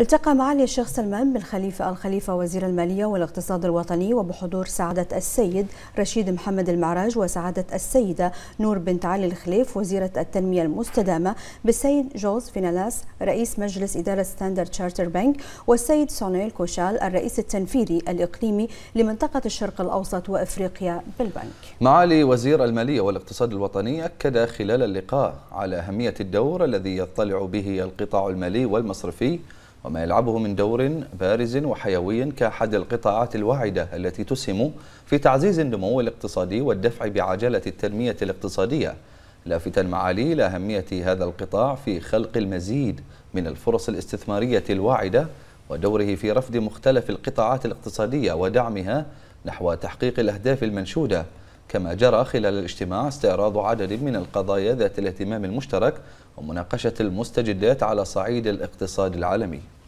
التقى معالي الشيخ سلمان بن خليفة الخليفة وزير المالية والاقتصاد الوطني وبحضور سعادة السيد رشيد محمد المعراج وسعادة السيدة نور بنت علي الخليف وزيرة التنمية المستدامة بالسيد جوز فينالاس رئيس مجلس إدارة ستاندرد تشارتر بنك والسيد سونيل كوشال الرئيس التنفيذي الإقليمي لمنطقة الشرق الأوسط وإفريقيا بالبنك معالي وزير المالية والاقتصاد الوطني أكد خلال اللقاء على أهمية الدور الذي يطلع به القطاع المالي والمصرفي وما يلعبه من دور بارز وحيوي كأحد القطاعات الواعدة التي تسهم في تعزيز النمو الاقتصادي والدفع بعجلة التنمية الاقتصادية لافتا معالي إلى أهمية هذا القطاع في خلق المزيد من الفرص الاستثمارية الواعدة ودوره في رفض مختلف القطاعات الاقتصادية ودعمها نحو تحقيق الأهداف المنشودة كما جرى خلال الاجتماع استعراض عدد من القضايا ذات الاهتمام المشترك ومناقشة المستجدات على صعيد الاقتصاد العالمي